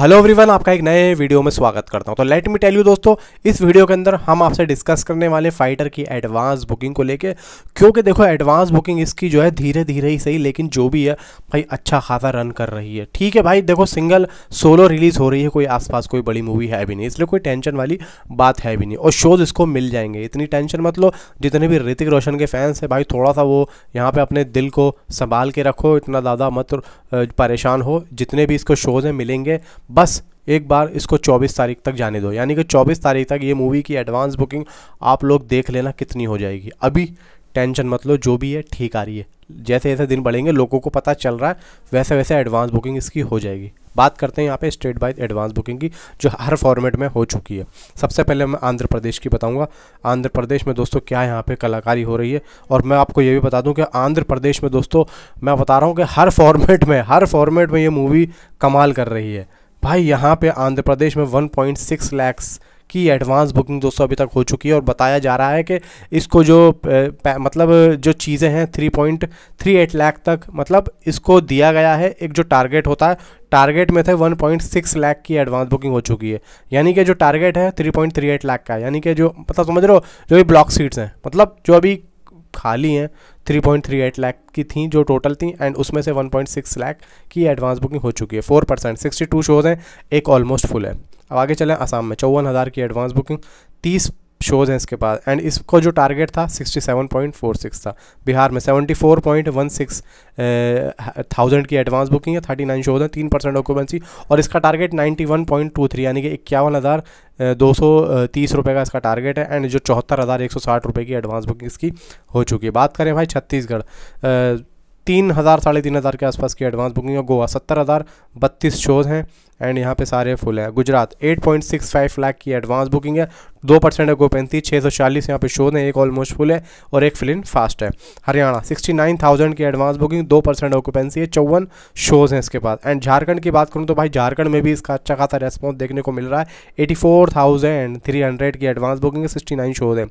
hello everyone आपका एक नए वीडियो में स्वागत करता हूं तो लेट मी टेल यू दोस्तों इस वीडियो के अंदर हम आपसे डिस्कस करने वाले फाइटर की एडवांस बुकिंग को लेके क्योंकि देखो एडवांस बुकिंग इसकी जो है धीरे धीरे ही सही लेकिन जो भी है भाई अच्छा खासा रन कर रही है ठीक है भाई देखो सिंगल सोलो रिलीज़ हो रही है कोई आस कोई बड़ी मूवी है भी नहीं इसलिए कोई टेंशन वाली बात है भी नहीं और शोज़ इसको मिल जाएंगे इतनी टेंशन मतलब जितने भी ऋतिक रोशन के फैंस हैं भाई थोड़ा सा वो यहाँ पर अपने दिल को संभाल के रखो इतना ज़्यादा मत परेशान हो जितने भी इसको शोज़ हैं मिलेंगे बस एक बार इसको 24 तारीख तक जाने दो यानी कि 24 तारीख तक ये मूवी की एडवांस बुकिंग आप लोग देख लेना कितनी हो जाएगी अभी टेंशन मत लो जो भी है ठीक आ रही है जैसे जैसे दिन बढ़ेंगे लोगों को पता चल रहा है वैसे वैसे एडवांस बुकिंग इसकी हो जाएगी बात करते हैं यहाँ पे स्टेट बाइज एडवांस बुकिंग की जो हर फॉर्मेट में हो चुकी है सबसे पहले मैं आंध्र प्रदेश की बताऊँगा आंध्र प्रदेश में दोस्तों क्या यहाँ पे कलाकारी हो रही है और मैं आपको ये भी बता दूँ कि आंध्र प्रदेश में दोस्तों मैं बता रहा हूँ कि हर फॉर्मेट में हर फॉर्मेट में ये मूवी कमाल कर रही है भाई यहाँ पे आंध्र प्रदेश में 1.6 पॉइंट की एडवांस बुकिंग दोस्तों अभी तक हो चुकी है और बताया जा रहा है कि इसको जो मतलब जो चीज़ें हैं 3.38 लाख तक मतलब इसको दिया गया है एक जो टारगेट होता है टारगेट में थे 1.6 लाख की एडवांस बुकिंग हो चुकी है यानी कि जो टारगेट है 3.38 लाख का यानी कि जो मतलब समझ रहे हो जो भी ब्लॉक सीट्स हैं मतलब जो अभी खाली हैं 3.38 लाख की थी जो टोटल थी एंड उसमें से 1.6 लाख की एडवांस बुकिंग हो चुकी है four percent sixty two shows हैं एक ऑलमोस्ट फुल है अब आगे चलें आसाम में चौवन हज़ार की एडवांस बुकिंग तीस शोज़ हैं इसके पास एंड इसको जो टारगेट था 67.46 था बिहार में 74.16 थाउजेंड की एडवांस बुकिंग है 39 शोज हैं तीन परसेंट ऑक्यूपेंसी और इसका टारगेट 91.23 यानी कि इक्यावन हज़ार दो सौ तीस रुपये का इसका टारगेट है एंड जो चौहत्तर हज़ार एक सौ साठ रुपये की एडवांस बुकिंग इसकी हो चुकी है बात करें भाई छत्तीसगढ़ तीन हज़ार साढ़े तीन हज़ार के आसपास की एडवांस बुकिंग है गोवा सत्तर हज़ार बत्तीस शोज़ हैं एंड यहाँ पे सारे फुल हैं Gujarat eight point six five lakh की एडवांस बुकिंग है दो परसेंट है गोपेंती छः सौ चालीस यहाँ पे शोध है एक ऑलमोस्ट फुल है और एक फिलिन फास्ट है हरियाणा सिक्सटी नाइन थाउजेंड की एडवांस बुकिंग दो परसेंट ऑक्यूपेंसी है चौवन शोज हैं इसके पास एंड झारखंड की बात करूँ तो भाई झारखंड में भी इसका अच्छा खासा रेस्पॉन्स देखने को मिल रहा है eighty four thousand three hundred की एडवांस बुकिंग है सिक्सटी नाइन शोज है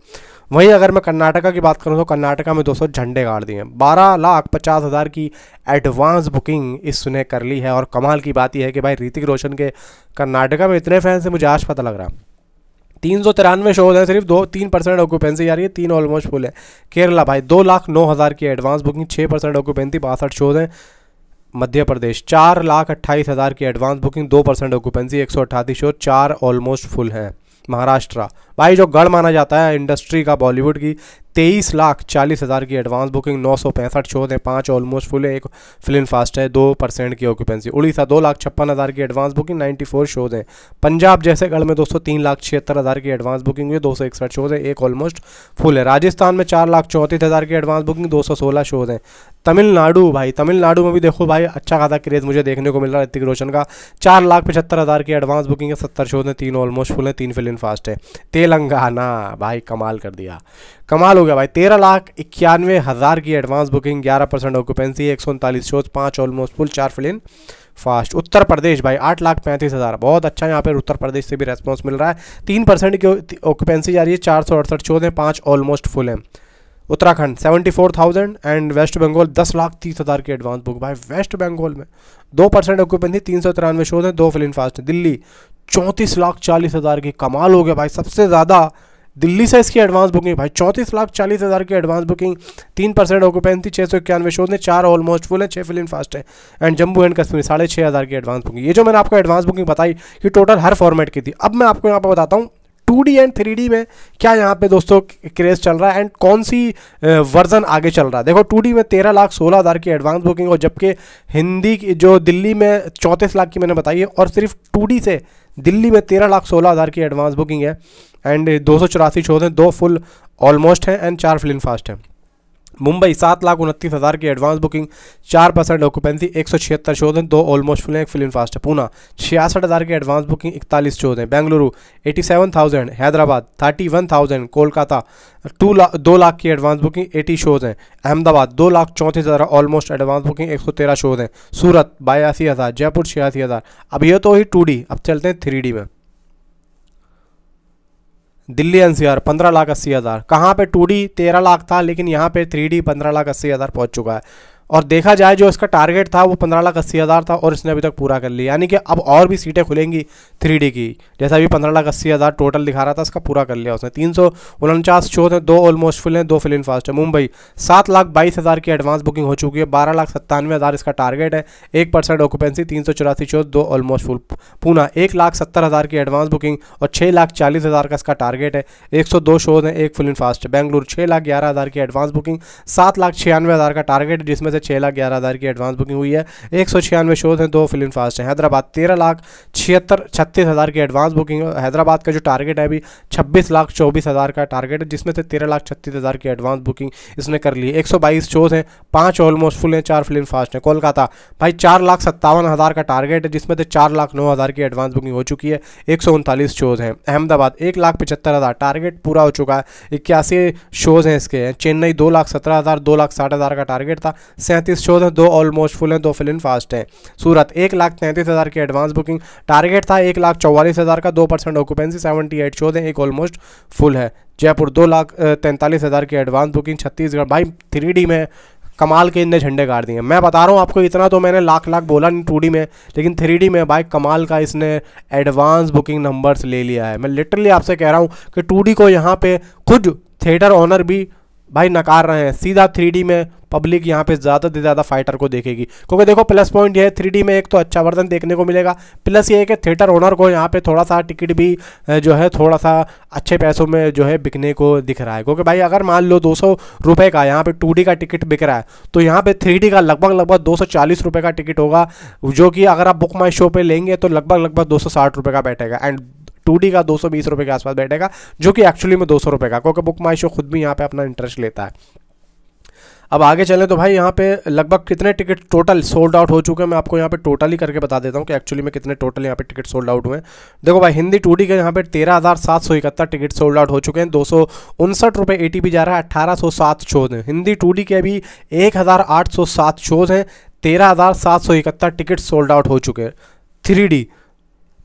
वहीं अगर मैं कर्नाटका की बात करूँ तो कर्नाटका में दो सौ झंडे गाड़ दिए हैं बारह लाख पचास हज़ार की एडवांस बुकिंग इसने कर ली है और कमाल की बात यह है कि भाई ऋतिक रोशन के कर्नाटका में इतने फैंस हैं मुझे आज पता लग रहा है तीन सौ तिरानवे शोज हैं सिर्फ दो तीन परसेंट ऑक्यूपेंसी आ रही है तीन ऑलमोस्ट फुल है केरला भाई दो लाख नौ हज़ार की एडवांस बुकिंग छः परसेंट ऑक्यूपेंसी बासठ शोज हैं मध्य प्रदेश चार लाख अट्ठाईस हज़ार की एडवांस बुकिंग दो परसेंट ऑक्यूपेंसी एक सौ अट्ठासी शो चार ऑलमोस्ट फुल हैं महाराष्ट्र भाई जो गढ़ माना जाता है इंडस्ट्री का बॉलीवुड की तेईस लाख चालीस हज़ार की एडवांस बुकिंग नौ सौ पैंसठ शोज हैं पाँच ऑलमोस्ट फुल है एक फिल्म फास्ट है दो परसेंट की ऑक्यूपेंसी उड़ीसा दो लाख छप्पन हज़ार की advance booking ninety four shows हैं पंजाब जैसे गढ़ में दोस्तों तीन लाख छिहत्तर हज़ार की एडवांस बुकिंग हुई दो सौ इकसठ शोज है एक ऑलमोस्ट फुल है राजस्थान में चार लाख चौंतीस हज़ार की एडवांस बुकिंग दो सौ सोलह शोज हैं तमिलनाडु भाई तमिलनाडु में भी देखो भाई अच्छा खासा क्रेज़ मुझे देखने को मिल रहा है ऋतिक रोशन का चार लाख पचहत्तर हज़ार की एडवांस बुकिंग है सत्तर शोज हैं तीन ऑलमोस्ट फुल हैं तीन फिल्म फास्ट है तेलंगाना भाई कमाल कर दिया कमाल हो गया भाई तेरह लाख इक्यानवे हज़ार की एडवांस बुकिंग ग्यारह परसेंट ऑक्यूपेंसी एक सौ उनतालीस शोज पाँच ऑलमोस्ट फुल चार फिलिन फास्ट उत्तर प्रदेश भाई आठ लाख पैंतीस हज़ार बहुत अच्छा यहाँ पर उत्तर प्रदेश से भी रेस्पॉन्स मिल रहा है तीन परसेंट की ऑक्यूपेंसी जा रही है चार सौ अड़सठ शोज हैं पाँच ऑलमोस्ट फुल हैं Uttarakhand seventy four thousand and West Bengal दस लाख तीस हज़ार की एडवांस बुक भाई वेस्ट बंगाल में दो परसेंट ऑक्यूपेंसी तीन सौ तिरानवे शोज हैं दो फिलिन फास्ट दिल्ली चौंतीस लाख चालीस हज़ार की कमाल हो गया भाई सबसे ज़्यादा दिल्ली से इसकी एडवांस बुकिंग भाई चौंतीस लाख चालीस हज़ार की एडवांस बुकिंग तीन परसेंट ऑक्यूपेंसी छः सौ इक्यानवे शोज ने चार ऑलमोस्ट फुल है छः फिल्म फास्ट है एंड जम्मू एंड कश्मीर साढ़े छः हज़ार की एडवांस बुकिंग ये जो मैंने आपको एडवांस बुकिंग बताई कि टोटल हर फॉर्मेट की थी अब मैं आपको यहाँ पर बताता हूँ टू एंड थ्री में क्या यहाँ पे दोस्तों क्रेज चल रहा है एंड कौन सी वर्जन आगे चल रहा है देखो टू में तेरह लाख सोलह हज़ार की एडवांस बुकिंग और जबकि हिंदी की जो दिल्ली में चौंतीस लाख की मैंने बताई है और सिर्फ टू से दिल्ली में तेरह लाख सोलह हज़ार की एडवांस बुकिंग है एंड दो सौ चौरासी शोज हैं दो फुल ऑलमोस्ट हैं एंड चार फिल्म फास्ट हैं मुंबई सात लाख उनतीस हज़ार की एडवांस बुकिंग चार परसेंट ऑक्युपेंसी एक सौ छिहत्तर शोधन दो ऑलमोस्ट फुल एक फिल्म फास्ट है पूना छियासठ हज़ार की एडवांस बुकिंग इकतालीस शोधन Bengaluru eighty seven thousand Hyderabad thirty one thousand Kolkata two lakh दो लाख की एडवांस बुकिंग एटी शोज हैं अहमदाबाद दो लाख चौंतीस हज़ार ऑलमोस्ट एडवांस बुकिंग एक सौ तेरह शोज हैं सूरत बयासी हज़ार जयपुर छियासी हज़ार अब ये तो ही टू डी अब चलते हैं थ्री डी में दिल्ली एनसीआर पंद्रह लाख अस्सी हज़ार कहाँ पर टू डी तेरह लाख था लेकिन यहाँ पे थ्री डी पंद्रह लाख अस्सी हज़ार पहुँच चुका है और देखा जाए जो इसका टारगेट था वो पंद्रह लाख अस्सी हज़ार था और इसने अभी तक पूरा कर लिया यानी कि अब और भी सीटें खुलेंगी थ्री की जैसा अभी पंद्रह लाख अस्सी हज़ार टोटल दिखा रहा था इसका पूरा कर लिया उसने तीन सौ उनचास शो थे दो ऑलमोस्ट फुल हैं दो फिल इन फास्ट है मुंबई सात लाख बाईस हज़ार की एडवांस बुकिंग हो चुकी है बारह लाख सत्तानवे हज़ार इसका टारगेट है एक परसेंट ऑक्यूपेंसी तीन सौ चौरासी शो दो ऑलमोस्ट फुल पूना एक लाख सत्तर हज़ार की एडवांस बुकिंग और छः लाख चालीस हज़ार का इसका टारगेट है एक सौ दो शोज हैं एक फुल इन फास्ट बेंगलुरु छः लाख ग्यारह हज़ार की एडवांस बुकिंग सात लाख छियानवे हज़ार का टारगेट है जिसमें से छः लाख ग्यारह हज़ार की एडवांस बुकिंग हुई है एक सौ छियानवे शोज हैं दो फिल्म फास्ट हैं हैदराबाद तेरह लाख छिहत्तर छत्तीस हज़ार की एडवांस बुकिंग हैदराबाद का जो टारगेट है अभी छब्बीस लाख चौबीस हज़ार का टारगेट है जिसमें से तेरह लाख छत्तीस हज़ार की एडवांस बुकिंग इसने कर ली एक सौ बाईस शोज हैं पाँच ऑलमोस्ट फुल हैं चार फिल्म फास्ट हैं कोलकाता भाई चार लाख सत्तावन हज़ार का टारगेट है जिसमें से चार लाख नौ हज़ार की एडवांस बुकिंग हो चुकी है एक सौ उनतालीस शोज़ हैं अहमदाबाद एक लाख पचहत्तर हज़ार टारगेट पूरा हो चुका है इक्यासी शोज़ हैं इसके चेन्नई दो लाख सत्रह हज़ार दो लाख साठ हज़ार का टारगेट था सैंतीस शोध हैं दो ऑलमोस्ट फुल हैं दो फिल इन फास्ट हैं सूरत एक लाख तैंतीस हज़ार की एडवांस बुकिंग टारगेट था एक लाख चौवालीस हज़ार का दो परसेंट ऑक्यूपेंसी सेवेंटी एट शोध हैं एक ऑलमोस्ट फुल है जयपुर दो लाख तैंतालीस हज़ार की एडवांस बुकिंग छत्तीसगढ़ भाई थ्री में कमाल के इनने झंडे गाड़ दिए मैं बता रहा हूँ आपको इतना तो मैंने लाख लाख बोला नहीं टू में लेकिन थ्री में भाई कमाल का इसने एडवांस बुकिंग नंबर्स ले लिया है मैं लिटरली आपसे कह रहा हूँ कि टू को यहाँ पर खुद थिएटर ऑनर भी भाई नकार रहे हैं सीधा थ्री में पब्लिक यहाँ पे ज़्यादा से ज़्यादा फाइटर को देखेगी क्योंकि देखो प्लस पॉइंट ये है थ्री में एक तो अच्छा वर्जन देखने को मिलेगा प्लस ये है कि थिएटर ओनर को यहाँ पे थोड़ा सा टिकट भी जो है थोड़ा सा अच्छे पैसों में जो है बिकने को दिख रहा है क्योंकि भाई अगर मान लो दो सौ का यहाँ पर टू का टिकट बिक रहा है तो यहाँ पर थ्री का लगभग लगभग दो सौ का टिकट होगा जो कि अगर आप बुक माई शो पर लेंगे तो लगभग लगभग दो सौ का बैठेगा एंड टू का दो सौ के आसपास बैठेगा जो कि एक्चुअली में दो सौ का क्योंकि बुक माई शो खुद भी यहाँ पे अपना इंटरेस्ट लेता है अब आगे चलें तो भाई यहाँ पे लगभग कितने टिकट टोटल सोल्ड आउट हो चुके हैं मैं आपको यहाँ पे टोटल ही करके बता देता हूँ कि एक्चुअली में कितने टोटल यहाँ पे टिकट सोल्ड आउट हुए हैं देखो भाई हिंदी टू के यहाँ पे तेरह हज़ार सात सौ इकहत्तर टिकट सोल्ड आउट हो चुके हैं दो सौ उनसठ रुपये ए जा रहा है अट्ठारह शोज हैं हिंदी टू के अभी एक शोज हैं तेरह टिकट सोल्ड आउट हो चुके हैं थ्री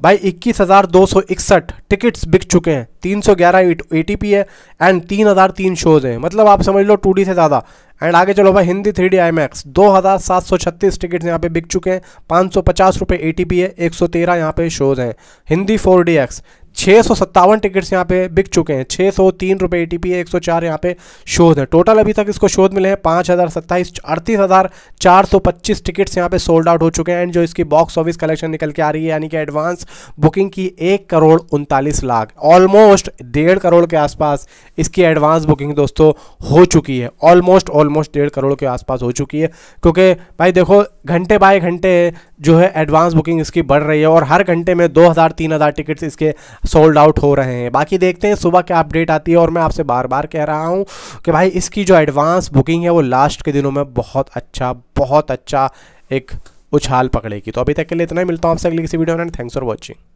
भाई इक्कीस हज़ार दो सौ इकसठ टिकट्स बिक चुके हैं तीन सौ ग्यारह ए टी पी है एंड तीन हज़ार तीन शोज़ हैं मतलब आप समझ लो टू डी से ज़्यादा एंड आगे चलो भाई Hindi three D IMAX दो हज़ार सात सौ छत्तीस टिकट्स यहाँ पे बिक चुके हैं पाँच सौ पचास रुपये ए टी पी है एक सौ तेरह यहाँ पे शोज़ हैं हिंदी फोर डी एक्स छः सौ सत्तावन टिकट्स यहाँ पे बिक चुके हैं छः सौ तीन रुपये ए टी पी है एक सौ चार यहाँ पे शोध है टोटल अभी तक इसको शोध मिले हैं पाँच हज़ार सत्ताईस अड़तीस हज़ार चार सौ पच्चीस टिकट्स यहाँ पे सोल्ड आउट हो चुके हैं एंड जो इसकी बॉक्स ऑफिस कलेक्शन निकल के आ रही है यानी कि एडवांस बुकिंग की एक करोड़ उनतालीस लाख ऑलमोस्ट डेढ़ करोड़ के आसपास इसकी एडवांस बुकिंग दोस्तों हो चुकी है ऑलमोस्ट ऑलमोस्ट डेढ़ करोड़ के आसपास हो चुकी है क्योंकि भाई देखो घंटे बाय घंटे जो है एडवांस बुकिंग इसकी बढ़ रही है और हर घंटे में 2000 3000 टिकट्स इसके सोल्ड आउट हो रहे हैं बाकी देखते हैं सुबह क्या अपडेट आती है और मैं आपसे बार बार कह रहा हूँ कि भाई इसकी जो एडवांस बुकिंग है वो लास्ट के दिनों में बहुत अच्छा बहुत अच्छा एक उछाल पकड़ेगी तो अभी तक के लिए इतना ही मिलता हूँ आपसे अगली किसी वीडियो में थैंक्स फॉर वॉचिंग